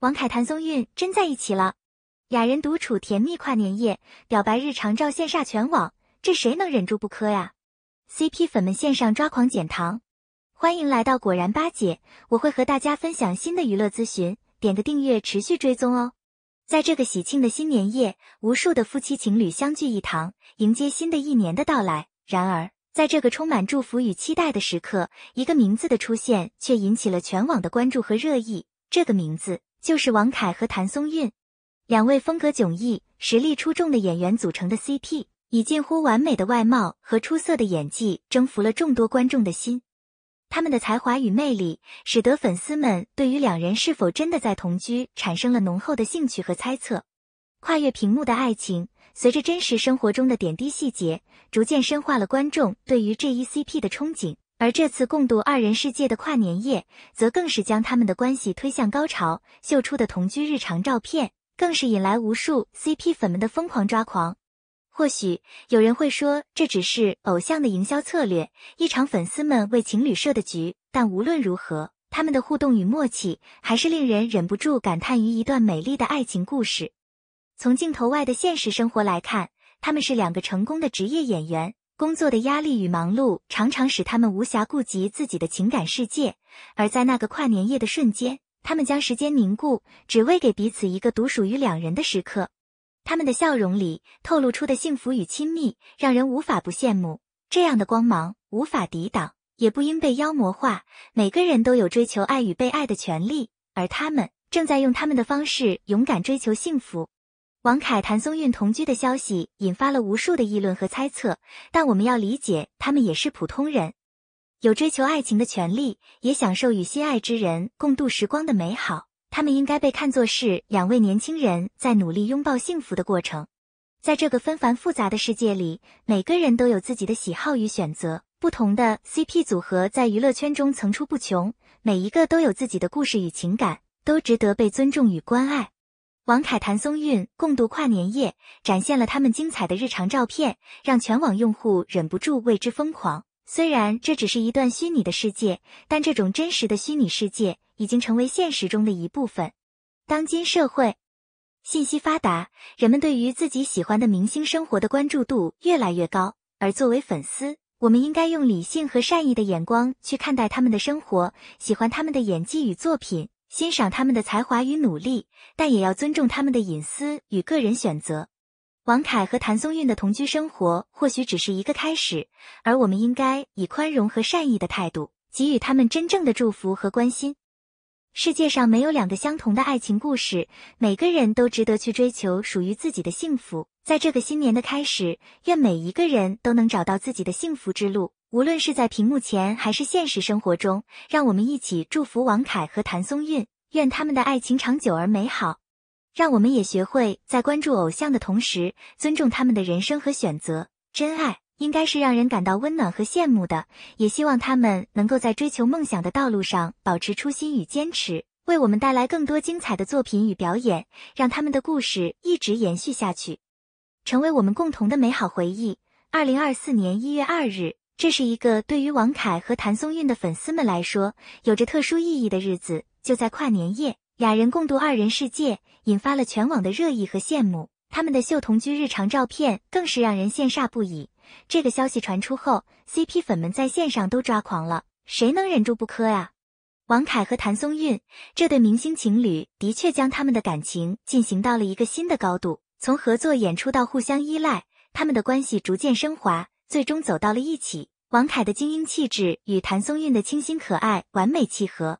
王凯、谭松韵真在一起了，俩人独处甜蜜跨年夜，表白日常照羡煞全网，这谁能忍住不磕呀？CP 粉们线上抓狂减糖。欢迎来到果然八姐，我会和大家分享新的娱乐资讯，点个订阅持续追踪哦。在这个喜庆的新年夜，无数的夫妻情侣相聚一堂，迎接新的一年的到来。然而，在这个充满祝福与期待的时刻，一个名字的出现却引起了全网的关注和热议。这个名字。就是王凯和谭松韵，两位风格迥异、实力出众的演员组成的 CP，以近乎完美的外貌和出色的演技征服了众多观众的心。他们的才华与魅力，使得粉丝们对于两人是否真的在同居产生了浓厚的兴趣和猜测。跨越屏幕的爱情，随着真实生活中的点滴细节，逐渐深化了观众对于这一 CP 的憧憬。而这次共度二人世界的跨年夜，则更是将他们的关系推向高潮。秀出的同居日常照片，更是引来无数 CP 粉们的疯狂抓狂。或许有人会说，这只是偶像的营销策略，一场粉丝们为情侣设的局。但无论如何，他们的互动与默契，还是令人忍不住感叹于一段美丽的爱情故事。从镜头外的现实生活来看，他们是两个成功的职业演员。工作的压力与忙碌常常使他们无暇顾及自己的情感世界，而在那个跨年夜的瞬间，他们将时间凝固，只为给彼此一个独属于两人的时刻。他们的笑容里透露出的幸福与亲密，让人无法不羡慕。这样的光芒无法抵挡，也不应被妖魔化。每个人都有追求爱与被爱的权利，而他们正在用他们的方式勇敢追求幸福。王凯、谭松韵同居的消息引发了无数的议论和猜测，但我们要理解，他们也是普通人，有追求爱情的权利，也享受与心爱之人共度时光的美好。他们应该被看作是两位年轻人在努力拥抱幸福的过程。在这个纷繁复杂的世界里，每个人都有自己的喜好与选择，不同的 CP 组合在娱乐圈中层出不穷，每一个都有自己的故事与情感，都值得被尊重与关爱。王凯、谭松韵共度跨年夜，展现了他们精彩的日常照片，让全网用户忍不住为之疯狂。虽然这只是一段虚拟的世界，但这种真实的虚拟世界已经成为现实中的一部分。当今社会，信息发达，人们对于自己喜欢的明星生活的关注度越来越高。而作为粉丝，我们应该用理性和善意的眼光去看待他们的生活，喜欢他们的演技与作品。欣赏他们的才华与努力，但也要尊重他们的隐私与个人选择。王凯和谭松韵的同居生活或许只是一个开始，而我们应该以宽容和善意的态度，给予他们真正的祝福和关心。世界上没有两个相同的爱情故事，每个人都值得去追求属于自己的幸福。在这个新年的开始，愿每一个人都能找到自己的幸福之路。无论是在屏幕前还是现实生活中，让我们一起祝福王凯和谭松韵，愿他们的爱情长久而美好。让我们也学会在关注偶像的同时，尊重他们的人生和选择。真爱应该是让人感到温暖和羡慕的，也希望他们能够在追求梦想的道路上保持初心与坚持，为我们带来更多精彩的作品与表演，让他们的故事一直延续下去，成为我们共同的美好回忆。二零二四年一月二日。这是一个对于王凯和谭松韵的粉丝们来说有着特殊意义的日子，就在跨年夜，俩人共度二人世界，引发了全网的热议和羡慕。他们的秀同居日常照片更是让人羡煞不已。这个消息传出后，CP 粉们在线上都抓狂了，谁能忍住不磕呀？王凯和谭松韵这对明星情侣的确将他们的感情进行到了一个新的高度，从合作演出到互相依赖，他们的关系逐渐升华。最终走到了一起，王凯的精英气质与谭松韵的清新可爱完美契合，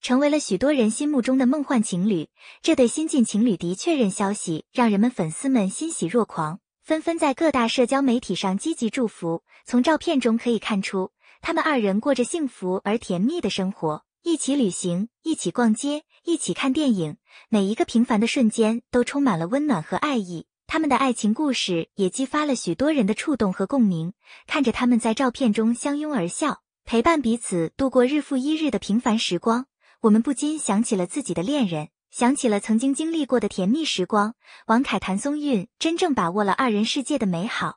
成为了许多人心目中的梦幻情侣。这对新晋情侣的确认消息让人们粉丝们欣喜若狂，纷纷在各大社交媒体上积极祝福。从照片中可以看出，他们二人过着幸福而甜蜜的生活，一起旅行，一起逛街，一起看电影，每一个平凡的瞬间都充满了温暖和爱意。他们的爱情故事也激发了许多人的触动和共鸣。看着他们在照片中相拥而笑，陪伴彼此度过日复一日的平凡时光，我们不禁想起了自己的恋人，想起了曾经经历过的甜蜜时光。王凯、谭松韵真正把握了二人世界的美好，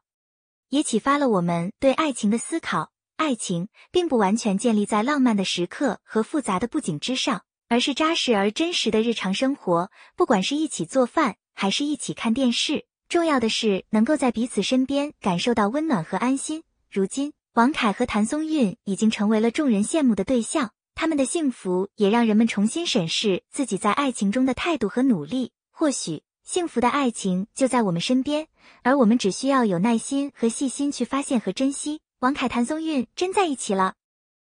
也启发了我们对爱情的思考。爱情并不完全建立在浪漫的时刻和复杂的不景之上，而是扎实而真实的日常生活，不管是一起做饭。还是一起看电视，重要的是能够在彼此身边感受到温暖和安心。如今，王凯和谭松韵已经成为了众人羡慕的对象，他们的幸福也让人们重新审视自己在爱情中的态度和努力。或许，幸福的爱情就在我们身边，而我们只需要有耐心和细心去发现和珍惜。王凯谭松韵真在一起了，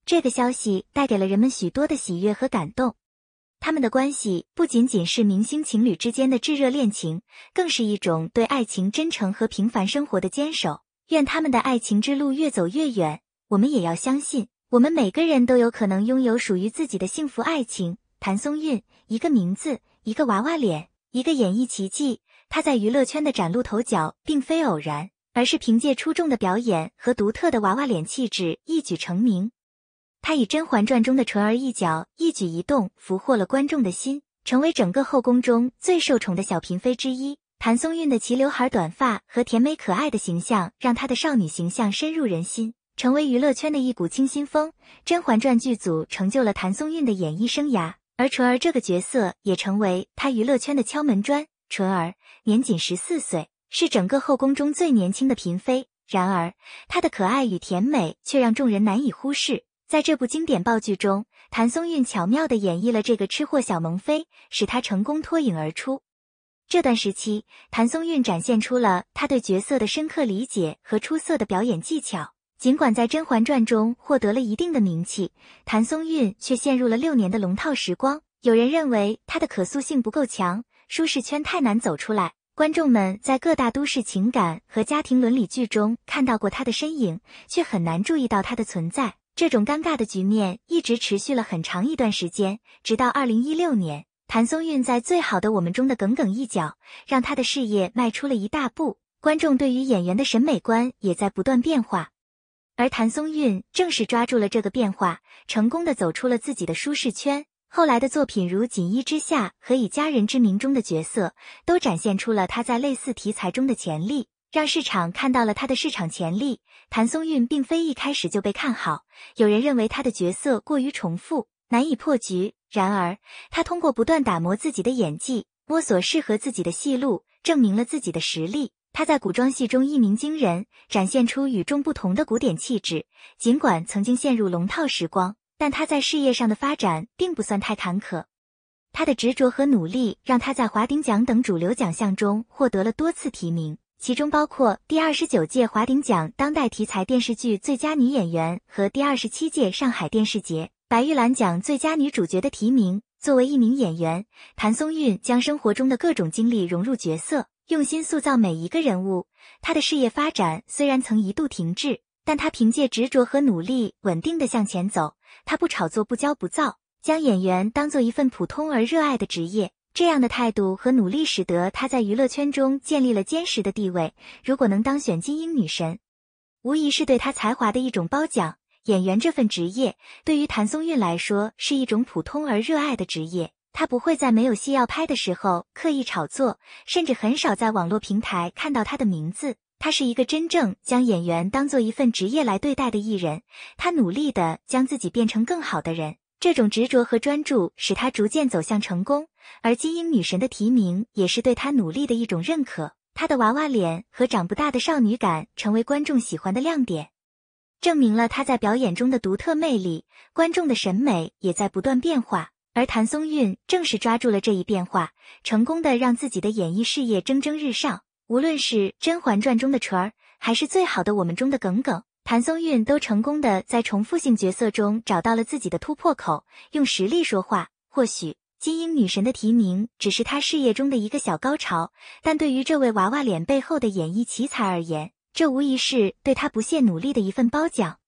这个消息带给了人们许多的喜悦和感动。他们的关系不仅仅是明星情侣之间的炙热恋情，更是一种对爱情真诚和平凡生活的坚守。愿他们的爱情之路越走越远。我们也要相信，我们每个人都有可能拥有属于自己的幸福爱情。谭松韵，一个名字，一个娃娃脸，一个演绎奇迹。她在娱乐圈的崭露头角并非偶然，而是凭借出众的表演和独特的娃娃脸气质一举成名。她以《甄嬛传》中的纯儿一角，一举一动俘获了观众的心，成为整个后宫中最受宠的小嫔妃之一。谭松韵的齐刘海短发和甜美可爱的形象，让她的少女形象深入人心，成为娱乐圈的一股清新风。《甄嬛传》剧组成就了谭松韵的演艺生涯，而纯儿这个角色也成为她娱乐圈的敲门砖。纯儿年仅十四岁，是整个后宫中最年轻的嫔妃，然而她的可爱与甜美却让众人难以忽视。在这部经典爆剧中，谭松韵巧妙地演绎了这个吃货小萌妃，使她成功脱颖而出。这段时期，谭松韵展现出了她对角色的深刻理解和出色的表演技巧。尽管在《甄嬛传》中获得了一定的名气，谭松韵却陷入了六年的龙套时光。有人认为她的可塑性不够强，舒适圈太难走出来。观众们在各大都市情感和家庭伦理剧中看到过她的身影，却很难注意到她的存在。这种尴尬的局面一直持续了很长一段时间，直到二零一六年，谭松韵在《最好的我们》中的耿耿一角，让她的事业迈出了一大步。观众对于演员的审美观也在不断变化，而谭松韵正是抓住了这个变化，成功的走出了自己的舒适圈。后来的作品如《锦衣之下》和《以家人之名》中的角色，都展现出了她在类似题材中的潜力。让市场看到了他的市场潜力。谭松韵并非一开始就被看好，有人认为她的角色过于重复，难以破局。然而，她通过不断打磨自己的演技，摸索适合自己的戏路，证明了自己的实力。她在古装戏中一鸣惊人，展现出与众不同的古典气质。尽管曾经陷入龙套时光，但她在事业上的发展并不算太坎坷。她的执着和努力，让她在华鼎奖等主流奖项中获得了多次提名。其中包括第二十九届华鼎奖当代题材电视剧最佳女演员和第二十七届上海电视节白玉兰奖最佳女主角的提名。作为一名演员，谭松韵将生活中的各种经历融入角色，用心塑造每一个人物。她的事业发展虽然曾一度停滞，但她凭借执着和努力，稳定的向前走。她不炒作，不骄不躁，将演员当做一份普通而热爱的职业。这样的态度和努力，使得她在娱乐圈中建立了坚实的地位。如果能当选金鹰女神，无疑是对她才华的一种褒奖。演员这份职业对于谭松韵来说是一种普通而热爱的职业。她不会在没有戏要拍的时候刻意炒作，甚至很少在网络平台看到她的名字。她是一个真正将演员当做一份职业来对待的艺人。他努力的将自己变成更好的人，这种执着和专注使他逐渐走向成功。而金鹰女神的提名也是对她努力的一种认可。她的娃娃脸和长不大的少女感成为观众喜欢的亮点，证明了她在表演中的独特魅力。观众的审美也在不断变化，而谭松韵正是抓住了这一变化，成功的让自己的演艺事业蒸蒸日上。无论是《甄嬛传》中的淳儿，还是《最好的我们》中的耿耿，谭松韵都成功的在重复性角色中找到了自己的突破口，用实力说话。或许。金鹰女神的提名只是她事业中的一个小高潮，但对于这位娃娃脸背后的演艺奇才而言，这无疑是对她不懈努力的一份褒奖。